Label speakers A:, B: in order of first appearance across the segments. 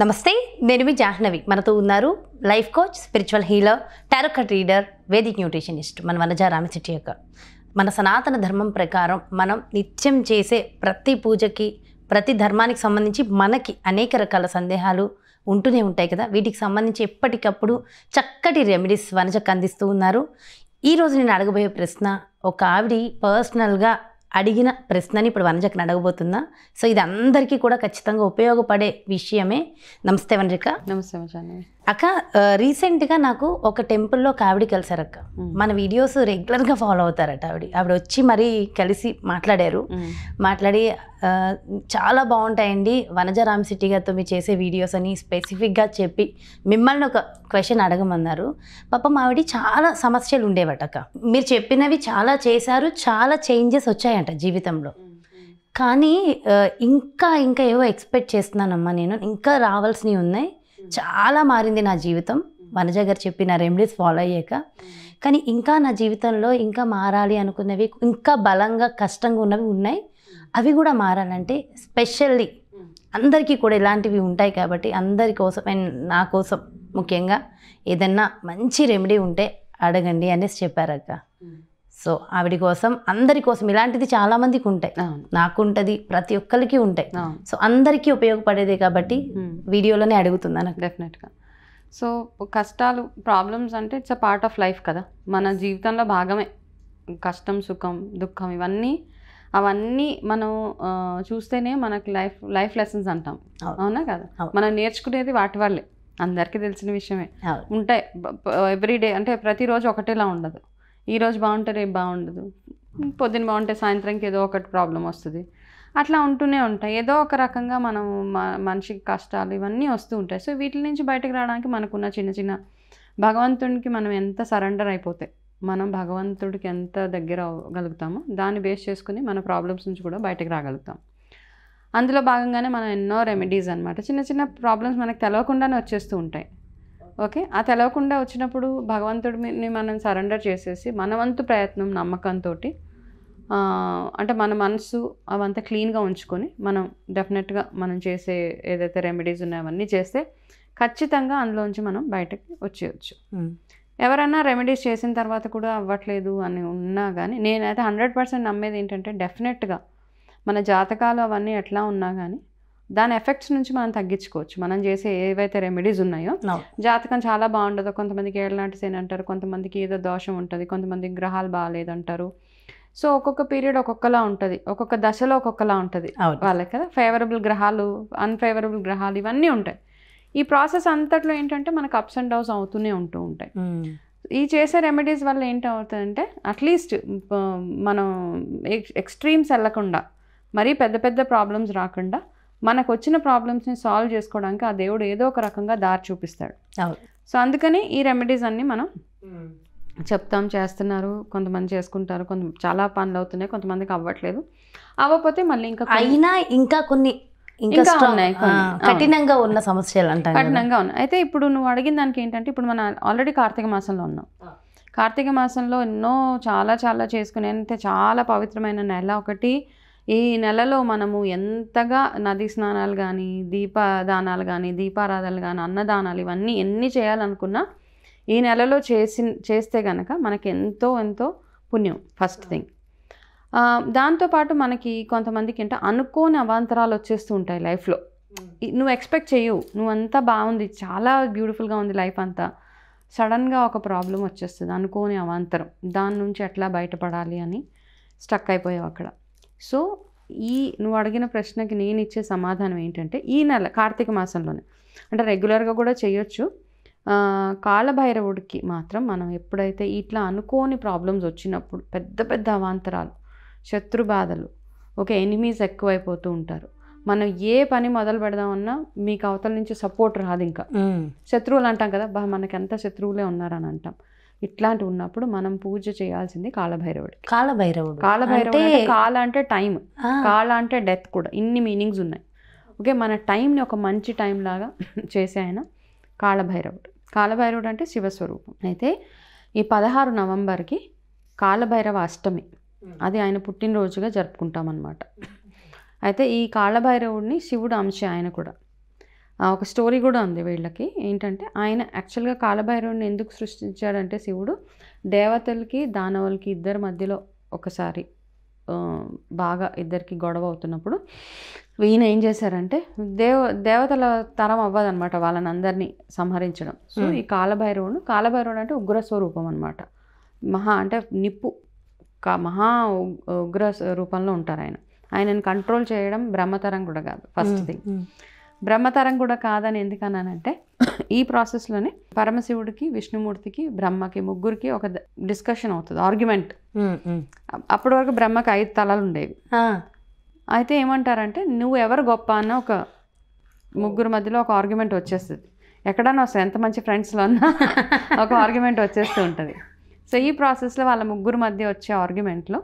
A: నమస్తే నేను మీ జాహ్నవి మనతో ఉన్నారు life coach spiritual healer tarot card reader Vedic nutritionist మన వనజ రామశెట్టి యొక్క మన సనాతన ధర్మం ప్రకారం మనం నిత్యం చేసే ప్రతి పూజకి ప్రతి ధర్మానికి సంబంధించి మనకి అనేక రకాల సందేహాలు ఉంటూనే ఉంటాయి కదా వీటికి సంబంధించి ఎప్పటికప్పుడు చక్కటి రెమెడీస్ వనజకు అందిస్తూ ఉన్నారు ఈరోజు నేను అడగబోయే ప్రశ్న ఒక ఆవిడ పర్సనల్గా అడిగిన ప్రశ్నని ఇప్పుడు వనజకి అడగబోతుందా సో ఇది అందరికీ కూడా ఖచ్చితంగా ఉపయోగపడే విషయమే నమస్తే వనజక నమస్తే అక్క రీసెంట్గా నాకు ఒక టెంపుల్లో ఒక ఆవిడ కలిసారు అక్క మన వీడియోస్ రెగ్యులర్గా ఫాలో అవుతారట ఆవిడ ఆవిడ వచ్చి మరీ కలిసి మాట్లాడారు మాట్లాడి చాలా బాగుంటాయండి వనజరామ్ సిటీ గారితో మీరు చేసే వీడియోస్ అని స్పెసిఫిక్గా చెప్పి మిమ్మల్ని ఒక క్వశ్చన్ అడగమన్నారు పాపం ఆవిడ చాలా సమస్యలు ఉండేవట అక్క మీరు చెప్పినవి చాలా చేశారు చాలా చేంజెస్ వచ్చాయంట జీవితంలో కానీ ఇంకా ఇంకా ఏవో ఎక్స్పెక్ట్ చేస్తున్నానమ్మా నేను ఇంకా రావాల్సినవి ఉన్నాయి చాలా మారింది నా జీవితం వనజ గారు చెప్పిన రెమెడీస్ ఫాలో అయ్యాక కానీ ఇంకా నా జీవితంలో ఇంకా మారాలి అనుకున్నవి ఇంకా బలంగా కష్టంగా ఉన్నవి ఉన్నాయి అవి కూడా మారాలంటే స్పెషల్లీ అందరికీ కూడా ఇలాంటివి ఉంటాయి కాబట్టి అందరి కోసం అండ్ నా కోసం ముఖ్యంగా ఏదన్నా మంచి రెమెడీ ఉంటే అడగండి అనేసి చెప్పారక్క సో ఆవిడ కోసం అందరి కోసం ఇలాంటిది చాలామందికి ఉంటాయి నాకు ఉంటుంది ప్రతి ఒక్కరికి ఉంటాయి సో అందరికీ ఉపయోగపడేదే కాబట్టి వీడియోలోనే డెఫినెట్ గా
B: సో కష్టాలు ప్రాబ్లమ్స్ అంటే it's a part of life కదా మన జీవితంలో భాగమే కష్టం సుఖం దుఃఖం ఇవన్నీ అవన్నీ మనం చూస్తేనే మనకి లైఫ్ లైఫ్ లెసన్స్ అంటాం అవునా కదా మనం నేర్చుకునేది వాటి వాళ్ళే అందరికీ తెలిసిన విషయమే ఉంటాయి ఎవ్రీ డే అంటే ప్రతిరోజు ఒకటేలా ఉండదు ఈరోజు బాగుంటే రేపు బాగుండదు పొద్దున బాగుంటే సాయంత్రంకి ఏదో ఒకటి ప్రాబ్లం వస్తుంది అట్లా ఉంటూనే ఉంటాయి ఏదో ఒక రకంగా మనం మనిషికి కష్టాలు ఇవన్నీ వస్తూ ఉంటాయి సో వీటి నుంచి బయటకు రావడానికి మనకున్న చిన్న చిన్న భగవంతుడికి మనం ఎంత సరెండర్ అయిపోతే మనం భగవంతుడికి ఎంత దగ్గర అవ్వగలుగుతామో దాన్ని బేస్ చేసుకుని మన ప్రాబ్లమ్స్ నుంచి కూడా బయటకు రాగలుగుతాం అందులో భాగంగానే మనం ఎన్నో రెమెడీస్ అనమాట చిన్న చిన్న ప్రాబ్లమ్స్ మనకు తెలవకుండానే వచ్చేస్తూ ఉంటాయి ఓకే ఆ తెలవకుండా వచ్చినప్పుడు భగవంతుడిని మనం సరెండర్ చేసేసి మన వంతు ప్రయత్నం నమ్మకంతో అంటే మన మనసు అవంతా క్లీన్గా ఉంచుకొని మనం డెఫినెట్గా మనం చేసే ఏదైతే రెమెడీస్ ఉన్నాయో అవన్నీ చేస్తే ఖచ్చితంగా అందులోంచి మనం బయటకి వచ్చేయచ్చు ఎవరైనా రెమెడీస్ చేసిన తర్వాత కూడా అవ్వట్లేదు అని ఉన్నా కానీ నేనైతే హండ్రెడ్ పర్సెంట్ నమ్మేది ఏంటంటే డెఫినెట్గా మన జాతకాలు అవన్నీ ఎట్లా ఉన్నా కానీ దాని ఎఫెక్ట్స్ నుంచి మనం తగ్గించుకోవచ్చు మనం చేసే ఏవైతే రెమెడీస్ ఉన్నాయో జాతకం చాలా బాగుండదు కొంతమందికి ఏళ్ళనాటిసేని అంటారు కొంతమందికి ఏదో దోషం ఉంటుంది కొంతమందికి గ్రహాలు బాగాలేదంటారు సో ఒక్కొక్క పీరియడ్ ఒక్కొక్కలా ఉంటుంది ఒక్కొక్క దశలో ఒక్కొక్కలా ఉంటుంది వాళ్ళకి కదా ఫేవరబుల్ గ్రహాలు అన్ఫేవరబుల్ గ్రహాలు ఇవన్నీ ఉంటాయి ఈ ప్రాసెస్ అంతట్లో ఏంటంటే మనకు అప్స్ అండ్ డౌన్స్ అవుతూనే ఉంటూ ఉంటాయి ఈ చేసే రెమెడీస్ వల్ల ఏంటవుతుందంటే అట్లీస్ట్ మనం ఎక్స్ట్రీమ్స్ వెళ్లకుండా మరీ పెద్ద పెద్ద ప్రాబ్లమ్స్ రాకుండా మనకు వచ్చిన ప్రాబ్లమ్స్ని సాల్వ్ చేసుకోవడానికి ఆ దేవుడు ఏదో ఒక రకంగా దారి చూపిస్తాడు సో అందుకని ఈ రెమెడీస్ అన్నీ మనం hmm. చెప్తాం చేస్తున్నారు కొంతమంది చేసుకుంటారు కొంత చాలా పనులు అవుతున్నాయి కొంతమందికి అవ్వట్లేదు అవ్వకపోతే మళ్ళీ ఇంకా అయినా
A: ఇంకా కొన్ని ఇంకా ఉన్నాయి కఠినంగా ఉన్న సమస్యలు అంటే కఠినంగా
B: ఉన్నాయి అయితే ఇప్పుడు నువ్వు అడిగిన దానికి ఏంటంటే ఇప్పుడు మనం ఆల్రెడీ కార్తీక మాసంలో ఉన్నాం కార్తీక మాసంలో ఎన్నో చాలా చాలా చేసుకునే అంటే చాలా పవిత్రమైన నెల ఒకటి ఈ నెలలో మనము ఎంతగా నదీ స్నానాలు కానీ దీపదానాలు కానీ దీపారాధనలు కానీ అన్నదానాలు ఇవన్నీ ఎన్ని చేయాలనుకున్నా ఈ నెలలో చేసి చేస్తే కనుక మనకి ఎంతో ఎంతో పుణ్యం ఫస్ట్ థింగ్ దాంతోపాటు మనకి కొంతమందికి ఏంటో అనుకోని అవాంతరాలు వచ్చేస్తూ ఉంటాయి లైఫ్లో నువ్వు ఎక్స్పెక్ట్ చేయవు నువ్వంతా బాగుంది చాలా బ్యూటిఫుల్గా ఉంది లైఫ్ అంతా సడన్గా ఒక ప్రాబ్లం వచ్చేస్తుంది అనుకోని అవాంతరం దాని నుంచి ఎట్లా బయటపడాలి అని స్టక్ అయిపోయావు అక్కడ సో ఈ నువ్వు అడిగిన ప్రశ్నకి నేను ఇచ్చే సమాధానం ఏంటంటే ఈ నెల కార్తీక మాసంలోనే అంటే రెగ్యులర్గా కూడా చేయొచ్చు కాలభైరవుడికి మాత్రం మనం ఎప్పుడైతే ఇట్లా అనుకోని ప్రాబ్లమ్స్ వచ్చినప్పుడు పెద్ద పెద్ద అవాంతరాలు శత్రు బాధలు ఓకే ఎనిమీస్ ఎక్కువైపోతూ ఉంటారు మనం ఏ పని మొదలు పెడదామన్నా మీకు అవతల నుంచి సపోర్ట్ రాదు ఇంకా శత్రువులు అంటాం కదా బా మనకెంత శత్రువులే ఉన్నారని అంటాం ఇట్లాంటివి ఉన్నప్పుడు మనం పూజ చేయాల్సింది కాలభైరవుడు
A: కాలభైరవుడు కాలభైరవుడు అంటే కాల
B: అంటే టైం కాల అంటే డెత్ కూడా ఇన్ని మీనింగ్స్ ఉన్నాయి ఓకే మన టైంని ఒక మంచి టైం లాగా చేసే ఆయన కాలభైరవుడు కాలభైరవుడు అంటే శివస్వరూపం అయితే ఈ పదహారు నవంబర్కి కాలభైరవ అష్టమి అది ఆయన పుట్టినరోజుగా జరుపుకుంటాం అనమాట అయితే ఈ కాళభైరవుడిని శివుడు అంశ ఆయన కూడా ఒక స్టోరీ కూడా ఉంది వీళ్ళకి ఏంటంటే ఆయన యాక్చువల్గా కాలభైరవుని ఎందుకు సృష్టించాడంటే శివుడు దేవతలకి దానవులకి ఇద్దరి మధ్యలో ఒకసారి బాగా ఇద్దరికి గొడవ అవుతున్నప్పుడు ఈయన ఏం చేశారంటే దేవ దేవతల తరం అవ్వదు అనమాట వాళ్ళని అందరినీ సంహరించడం సో ఈ కాలభైరవుడు కాలభైరవుడు అంటే ఉగ్ర స్వరూపం అనమాట మహా అంటే నిప్పు కా మహా ఉగ్ర రూపంలో ఉంటారు ఆయన ఆయనను కంట్రోల్ చేయడం బ్రహ్మతరం కూడా కాదు ఫస్ట్ థింగ్ బ్రహ్మతరం కూడా కాదని ఎందుకన్నానంటే ఈ ప్రాసెస్లోనే పరమశివుడికి విష్ణుమూర్తికి బ్రహ్మకి ముగ్గురికి ఒక డిస్కషన్ అవుతుంది ఆర్గ్యుమెంట్ అప్పటి వరకు బ్రహ్మకి ఐదు తలలు ఉండేవి అయితే ఏమంటారంటే నువ్వు ఎవరు గొప్ప అన్న ఒక ముగ్గురు మధ్యలో ఒక ఆర్గ్యుమెంట్ వచ్చేస్తుంది ఎక్కడన్నా వస్తుంది ఎంత మంచి ఫ్రెండ్స్లో ఉన్నా ఒక ఆర్గ్యుమెంట్ వచ్చేస్తూ ఉంటుంది సో ఈ ప్రాసెస్లో వాళ్ళ ముగ్గురు మధ్య వచ్చే ఆర్గ్యుమెంట్లో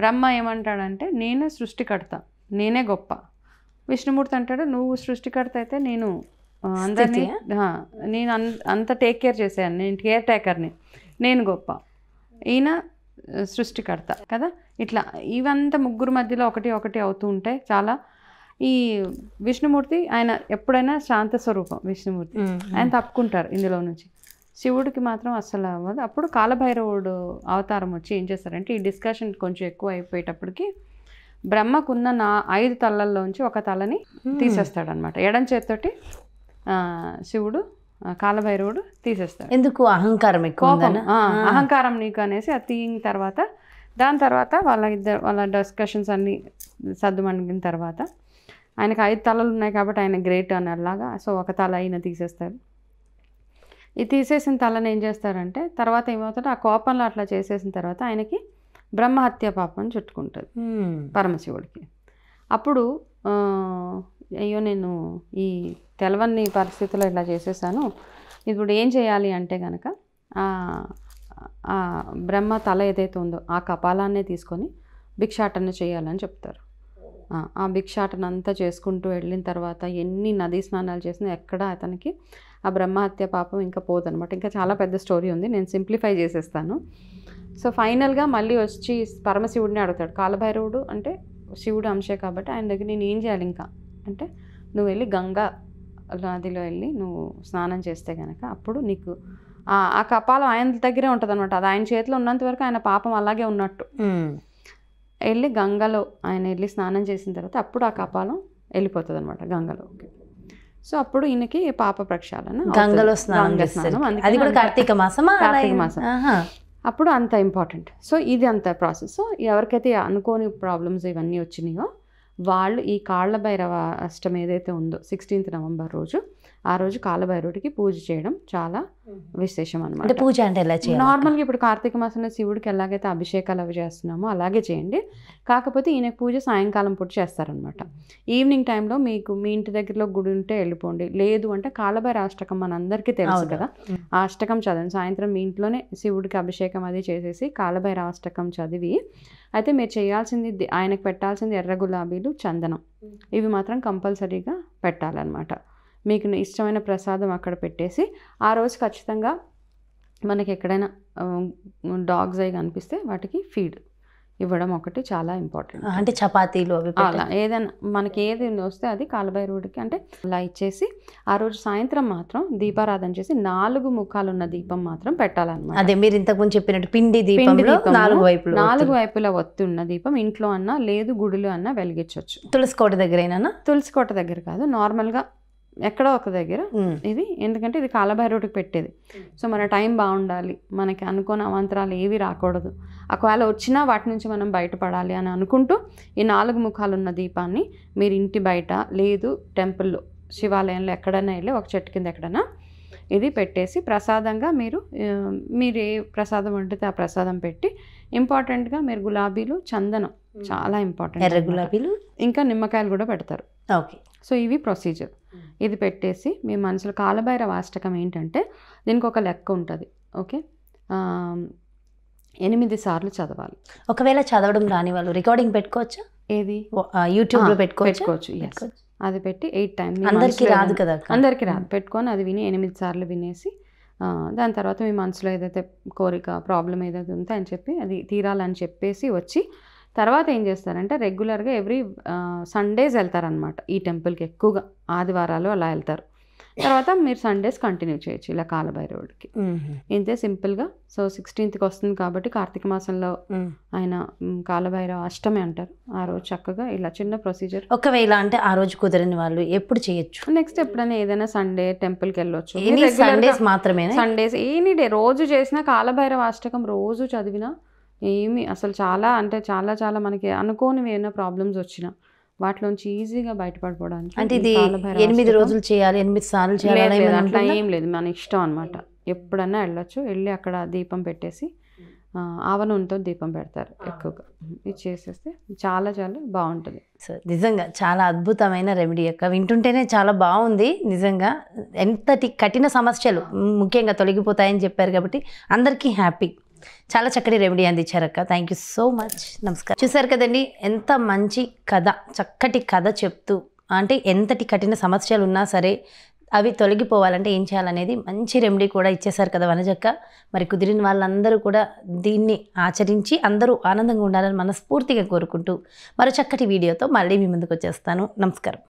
B: బ్రహ్మ ఏమంటాడంటే నేనే కడతా నేనే గొప్ప విష్ణుమూర్తి అంటాడు నువ్వు సృష్టికర్త అయితే నేను అందరినీ నేను అంత టేక్ కేర్ చేశాను నేను కేర్ టేకర్ని నేను గొప్ప ఈయన సృష్టికర్త కదా ఇట్లా ఇవంతా ముగ్గురు మధ్యలో ఒకటి ఒకటి అవుతూ ఉంటాయి చాలా ఈ విష్ణుమూర్తి ఆయన ఎప్పుడైనా శాంత స్వరూపం విష్ణుమూర్తి ఆయన తప్పుకుంటారు ఇందులో నుంచి శివుడికి మాత్రం అస్సలు అవ్వదు అప్పుడు కాలభైరవుడు అవతారం వచ్చి ఏం చేస్తారంటే ఈ డిస్కషన్ కొంచెం ఎక్కువ అయిపోయేటప్పటికి బ్రహ్మకున్న నా ఐదు తలల్లోంచి ఒక తలని hmm. తీసేస్తాడనమాట ఎడం చేతితోటి శివుడు కాలభైరవుడు తీసేస్తాడు ఎందుకు అహంకారం ఎక్కువ అహంకారం నీకు అనేసి అది తీయిన తర్వాత దాని తర్వాత వాళ్ళ ఇద్దరు వాళ్ళ డిస్కషన్స్ అన్నీ సర్దుమణిగిన తర్వాత ఆయనకు ఐదు తలలు ఉన్నాయి కాబట్టి ఆయన గ్రేట్ అలాగా సో ఒక తల అయిన తీసేస్తారు ఇది తీసేసిన తలని ఏం చేస్తారంటే తర్వాత ఏమవుతుందో ఆ కోపంలో అట్లా చేసేసిన తర్వాత ఆయనకి బ్రహ్మహత్య పాపం చుట్టుకుంటుంది పరమశివుడికి అప్పుడు అయ్యో నేను ఈ తెలవని పరిస్థితుల్లో ఇలా చేసేసాను ఇప్పుడు ఏం చేయాలి అంటే కనుక ఆ బ్రహ్మ తల ఏదైతే ఉందో ఆ కపాలాన్నే తీసుకొని భిక్షాటన చేయాలని చెప్తారు ఆ భిక్షాటన అంతా చేసుకుంటూ వెళ్ళిన తర్వాత ఎన్ని నదీ స్నానాలు చేసినా ఎక్కడ అతనికి ఆ బ్రహ్మహత్య పాపం ఇంకా పోదనమాట ఇంకా చాలా పెద్ద స్టోరీ ఉంది నేను సింప్లిఫై చేసేస్తాను సో ఫైనల్గా మళ్ళీ వచ్చి పరమశివుడిని అడుగుతాడు కాలభైరవుడు అంటే శివుడు అంశే కాబట్టి ఆయన దగ్గర నేను ఏం చేయాలి ఇంకా అంటే నువ్వు వెళ్ళి గంగా నదిలో వెళ్ళి నువ్వు స్నానం చేస్తే కనుక అప్పుడు నీకు ఆ కపాలం ఆయన దగ్గరే ఉంటుంది అనమాట అది ఆయన చేతిలో ఉన్నంత వరకు ఆయన పాపం అలాగే ఉన్నట్టు వెళ్ళి గంగలో ఆయన వెళ్ళి స్నానం చేసిన తర్వాత అప్పుడు ఆ కపాలం వెళ్ళిపోతుంది అనమాట గంగలో సో అప్పుడు ఈయనకి పాప ప్రక్షాళన గంగలో స్నానం అది కూడా కార్తీక మాసం కార్తీక మాసం అప్పుడు అంత ఇంపార్టెంట్ సో ఇది అంత ప్రాసెస్ సో ఎవరికైతే అనుకోని ప్రాబ్లమ్స్ ఇవన్నీ వచ్చినాయో వాళ్ళు ఈ కాళ్ళ భైరవ అష్టం ఏదైతే ఉందో సిక్స్టీన్త్ నవంబర్ రోజు ఆ రోజు కాలభైరుడికి పూజ చేయడం చాలా విశేషం అనమాట పూజ అంటే ఎలా చేయాలి నార్మల్గా ఇప్పుడు కార్తీక మాసంలో శివుడికి ఎలాగైతే అభిషేకాలు అవి చేస్తున్నామో అలాగే చేయండి కాకపోతే ఈయన పూజ సాయంకాలం పూట చేస్తారనమాట ఈవినింగ్ టైంలో మీకు మీ ఇంటి దగ్గరలో గుడి ఉంటే వెళ్ళిపోండి లేదు అంటే కాలభైర అష్టకం మనందరికీ తెలుసు కదా ఆ అష్టకం చదవండి సాయంత్రం మీ ఇంట్లోనే శివుడికి అభిషేకం అది చేసేసి కాలభైర అష్టకం చదివి అయితే మీరు చేయాల్సింది ఆయనకు పెట్టాల్సింది ఎర్ర గులాబీలు చందనం ఇవి మాత్రం కంపల్సరీగా పెట్టాలన్నమాట మీకు ఇష్టమైన ప్రసాదం అక్కడ పెట్టేసి ఆ రోజు ఖచ్చితంగా మనకి ఎక్కడైనా డాగ్స్ అవి కనిపిస్తే వాటికి ఫీడ్ ఇవ్వడం ఒకటి చాలా ఇంపార్టెంట్ అంటే చపాతీలు అవి అలా ఏదైనా మనకి ఏది వస్తే అది రోడ్డుకి అంటే అలా ఇచ్చేసి ఆ రోజు సాయంత్రం మాత్రం దీపారాధన చేసి నాలుగు ముఖాలు ఉన్న దీపం మాత్రం పెట్టాలన్నమాట అదే మీరు
A: ఇంతకుముందు చెప్పినట్టు పిండి పిండి నాలుగు వైపులు నాలుగు
B: వైపుల ఒత్తి ఉన్న దీపం ఇంట్లో అన్నా లేదు గుడులు అన్నా వెలిగించవచ్చు తులసి కోట దగ్గర అయినా తులసి కోట దగ్గర కాదు నార్మల్గా ఎక్కడో ఒక దగ్గర ఇది ఎందుకంటే ఇది కాలభైరవుడికి పెట్టేది సో మన టైం బాగుండాలి మనకి అనుకున్న అవాంతరాలు ఏవి రాకూడదు ఒకవేళ వచ్చినా వాటి నుంచి మనం బయటపడాలి అని అనుకుంటూ ఈ నాలుగు ముఖాలు ఉన్న దీపాన్ని మీరు ఇంటి బయట లేదు టెంపుల్లో శివాలయంలో ఎక్కడైనా వెళ్ళి ఒక చెట్టు కింద ఎక్కడైనా ఇది పెట్టేసి ప్రసాదంగా మీరు మీరు ఏ ప్రసాదం వండితే ఆ ప్రసాదం పెట్టి ఇంపార్టెంట్గా మీరు గులాబీలు చందనం చాలా ఇంపార్టెంట్ ఎర్ర గులాబీలు ఇంకా నిమ్మకాయలు కూడా పెడతారు ఓకే సో ఇవి ప్రొసీజర్ Hmm. ఇది పెట్టేసి మీ మనసులో కాలభైరవ అష్టకం ఏంటంటే దీనికి ఒక లెక్క ఉంటుంది
A: ఓకే ఎనిమిది సార్లు చదవాలి ఒకవేళ చదవడం రాని వాళ్ళు రికార్డింగ్ పెట్టుకోవచ్చు ఏది యూట్యూబ్లో పెట్టుకోవచ్చు అది పెట్టి ఎయిట్ టైం అందరికి రాదు కదా అందరికి రాదు
B: hmm. పెట్టుకొని అది విని ఎనిమిది సార్లు వినేసి దాని తర్వాత మీ మనసులో ఏదైతే కోరిక ప్రాబ్లం ఏదైతే ఉందో అని చెప్పి అది తీరాలని చెప్పేసి వచ్చి తర్వాత ఏం చేస్తారంటే రెగ్యులర్గా ఎవ్రీ సండేస్ వెళ్తారనమాట ఈ టెంపుల్కి ఎక్కువగా ఆదివారాలు అలా వెళ్తారు తర్వాత మీరు సండేస్ కంటిన్యూ చేయొచ్చు ఇలా కాలభైరవుడికి ఇంతే సింపుల్గా సో సిక్స్టీన్త్కి వస్తుంది కాబట్టి కార్తీక మాసంలో ఆయన కాలభైరవ అష్టమి అంటారు ఆ రోజు చక్కగా ఇలా చిన్న ప్రొసీజర్ ఒకవేళ అంటే ఆ రోజు కుదరని వాళ్ళు ఎప్పుడు చేయొచ్చు నెక్స్ట్ ఎప్పుడైనా ఏదైనా సండే టెంపుల్కి వెళ్ళొచ్చు సండేస్ మాత్రమే సండేస్ ఎనీ డే రోజు చేసినా కాలభైరవ అష్టకం రోజు చదివినా ఏమి అసలు చాలా అంటే చాలా చాలా మనకి అనుకోనివి ఏమైనా ప్రాబ్లమ్స్ వచ్చినా వాటిలోంచి ఈజీగా బయటపడిపోవడానికి అంటే ఇది ఎనిమిది రోజులు
A: చేయాలి ఎనిమిది సార్లు చేయాలి అట్లా ఏం
B: లేదు మన ఇష్టం అనమాట ఎప్పుడన్నా వెళ్ళొచ్చు వెళ్ళి అక్కడ దీపం పెట్టేసి ఆవనూనెతో దీపం పెడతారు ఎక్కువగా ఇది చేసేస్తే
A: చాలా చాలా బాగుంటుంది సార్ నిజంగా చాలా అద్భుతమైన రెమెడీ యొక్క వింటుంటేనే చాలా బాగుంది నిజంగా ఎంతటి కఠిన సమస్యలు ముఖ్యంగా తొలగిపోతాయని చెప్పారు కాబట్టి అందరికీ హ్యాపీ చాలా చక్కటి రెమెడీ అక్క థ్యాంక్ యూ సో మచ్ నమస్కారం చూసారు కదండి ఎంత మంచి కథ చక్కటి కథ చెప్తూ అంటే ఎంతటి కఠిన సమస్యలు ఉన్నా సరే అవి తొలగిపోవాలంటే ఏం చేయాలనేది మంచి రెమెడీ కూడా ఇచ్చేశారు కదా వనజక్క మరి కుదిరిన వాళ్ళందరూ కూడా దీన్ని ఆచరించి అందరూ ఆనందంగా ఉండాలని మనస్ఫూర్తిగా కోరుకుంటూ మరో చక్కటి వీడియోతో మళ్ళీ మీ ముందుకు వచ్చేస్తాను నమస్కారం